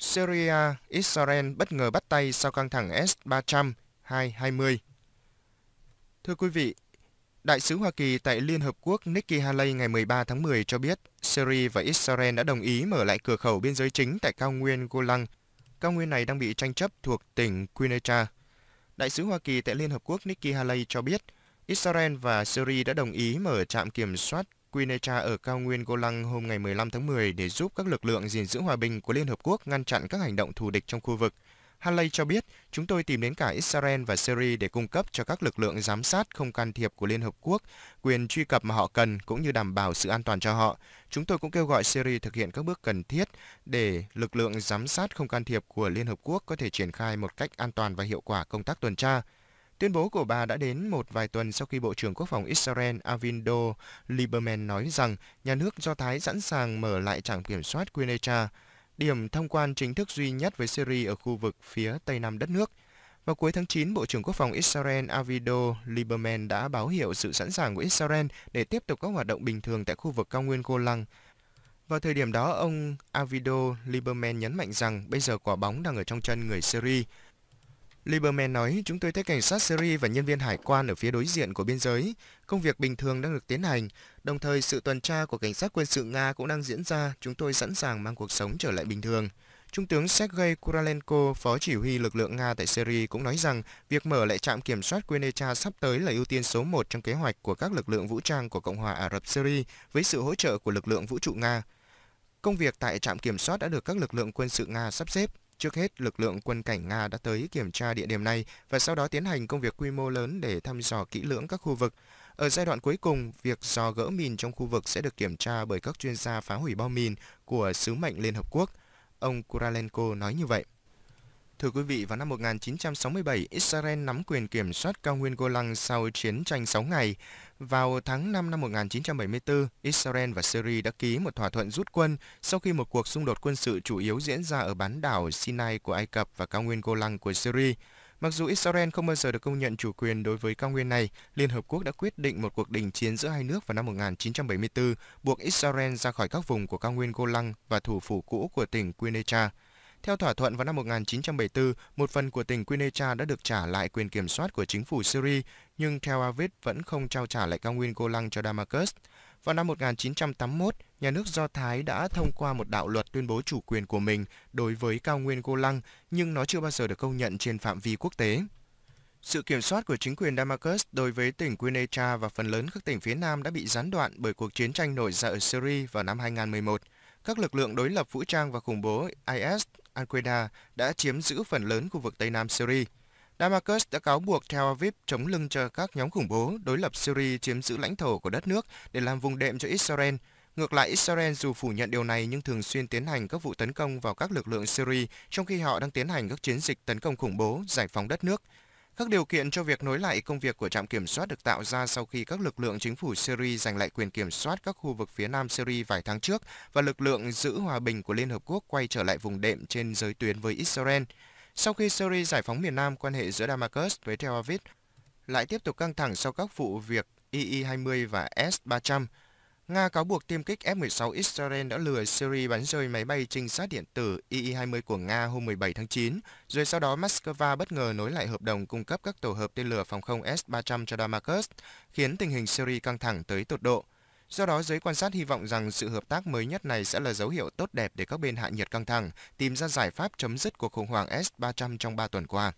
Syria, Israel bất ngờ bắt tay sau căng thẳng S-300 220. Thưa quý vị, Đại sứ Hoa Kỳ tại Liên Hợp Quốc Nikki Haley ngày 13 tháng 10 cho biết Syria và Israel đã đồng ý mở lại cửa khẩu biên giới chính tại cao nguyên Golan. Cao nguyên này đang bị tranh chấp thuộc tỉnh Quneitra. Đại sứ Hoa Kỳ tại Liên Hợp Quốc Nikki Haley cho biết Israel và Syria đã đồng ý mở trạm kiểm soát Quinecha ở cao nguyên Golan hôm ngày 15 tháng 10 để giúp các lực lượng gìn giữ hòa bình của Liên Hợp Quốc ngăn chặn các hành động thù địch trong khu vực. Halley cho biết, chúng tôi tìm đến cả Israel và Syria để cung cấp cho các lực lượng giám sát không can thiệp của Liên Hợp Quốc quyền truy cập mà họ cần cũng như đảm bảo sự an toàn cho họ. Chúng tôi cũng kêu gọi Syria thực hiện các bước cần thiết để lực lượng giám sát không can thiệp của Liên Hợp Quốc có thể triển khai một cách an toàn và hiệu quả công tác tuần tra. Tuyên bố của bà đã đến một vài tuần sau khi Bộ trưởng Quốc phòng Israel Avindo Lieberman nói rằng nhà nước Do Thái sẵn sàng mở lại trạm kiểm soát Quneitra, điểm thông quan chính thức duy nhất với Syria ở khu vực phía tây nam đất nước. Vào cuối tháng 9, Bộ trưởng Quốc phòng Israel Avido Lieberman đã báo hiệu sự sẵn sàng của Israel để tiếp tục các hoạt động bình thường tại khu vực cao nguyên Golan. Vào thời điểm đó, ông Avido Lieberman nhấn mạnh rằng bây giờ quả bóng đang ở trong chân người Syria. Lieberman nói, chúng tôi thấy cảnh sát Syria và nhân viên hải quan ở phía đối diện của biên giới. Công việc bình thường đang được tiến hành, đồng thời sự tuần tra của cảnh sát quân sự Nga cũng đang diễn ra, chúng tôi sẵn sàng mang cuộc sống trở lại bình thường. Trung tướng Sergei Kuralenko, phó chỉ huy lực lượng Nga tại Syria cũng nói rằng việc mở lại trạm kiểm soát Qunecha sắp tới là ưu tiên số một trong kế hoạch của các lực lượng vũ trang của Cộng hòa Ả Rập Syria với sự hỗ trợ của lực lượng vũ trụ Nga. Công việc tại trạm kiểm soát đã được các lực lượng quân sự Nga sắp xếp. Trước hết, lực lượng quân cảnh Nga đã tới kiểm tra địa điểm này và sau đó tiến hành công việc quy mô lớn để thăm dò kỹ lưỡng các khu vực. Ở giai đoạn cuối cùng, việc dò gỡ mìn trong khu vực sẽ được kiểm tra bởi các chuyên gia phá hủy bom mìn của sứ mệnh Liên Hợp Quốc. Ông Kuralenko nói như vậy. Thưa quý vị, vào năm 1967, Israel nắm quyền kiểm soát cao nguyên Golan sau chiến tranh 6 ngày. Vào tháng 5 năm 1974, Israel và Syria đã ký một thỏa thuận rút quân sau khi một cuộc xung đột quân sự chủ yếu diễn ra ở bán đảo Sinai của Ai Cập và cao nguyên Golan của Syria. Mặc dù Israel không bao giờ được công nhận chủ quyền đối với cao nguyên này, Liên Hợp Quốc đã quyết định một cuộc đình chiến giữa hai nước vào năm 1974, buộc Israel ra khỏi các vùng của cao nguyên Golan và thủ phủ cũ của tỉnh Quneitra. Theo thỏa thuận vào năm 1974, một phần của tỉnh Qunecha đã được trả lại quyền kiểm soát của chính phủ Syria, nhưng Tel Aviv vẫn không trao trả lại cao nguyên Golan cho Damascus. Vào năm 1981, nhà nước Do Thái đã thông qua một đạo luật tuyên bố chủ quyền của mình đối với cao nguyên Golan, nhưng nó chưa bao giờ được công nhận trên phạm vi quốc tế. Sự kiểm soát của chính quyền Damascus đối với tỉnh Qunecha và phần lớn các tỉnh phía Nam đã bị gián đoạn bởi cuộc chiến tranh nổi dậy ở Syria vào năm 2011. Các lực lượng đối lập vũ trang và khủng bố IS al-Qaeda đã chiếm giữ phần lớn khu vực Tây Nam Syria. Damascus đã cáo buộc Tel Aviv chống lưng cho các nhóm khủng bố đối lập Syria chiếm giữ lãnh thổ của đất nước để làm vùng đệm cho Israel. Ngược lại, Israel dù phủ nhận điều này nhưng thường xuyên tiến hành các vụ tấn công vào các lực lượng Syria trong khi họ đang tiến hành các chiến dịch tấn công khủng bố, giải phóng đất nước. Các điều kiện cho việc nối lại công việc của trạm kiểm soát được tạo ra sau khi các lực lượng chính phủ Syria giành lại quyền kiểm soát các khu vực phía nam Syria vài tháng trước và lực lượng giữ hòa bình của Liên Hợp Quốc quay trở lại vùng đệm trên giới tuyến với Israel. Sau khi Syria giải phóng miền Nam, quan hệ giữa Damascus với Tel Aviv lại tiếp tục căng thẳng sau các vụ việc e e II-20 và S-300. Nga cáo buộc tiêm kích F-16 Israel đã lừa Syria bắn rơi máy bay trinh sát điện tử e e II-20 của Nga hôm 17 tháng 9, rồi sau đó Moscow bất ngờ nối lại hợp đồng cung cấp các tổ hợp tên lửa phòng không S-300 cho Damascus, khiến tình hình Syria căng thẳng tới tột độ. Do đó, giới quan sát hy vọng rằng sự hợp tác mới nhất này sẽ là dấu hiệu tốt đẹp để các bên hạ nhiệt căng thẳng, tìm ra giải pháp chấm dứt cuộc khủng hoảng S-300 trong 3 tuần qua.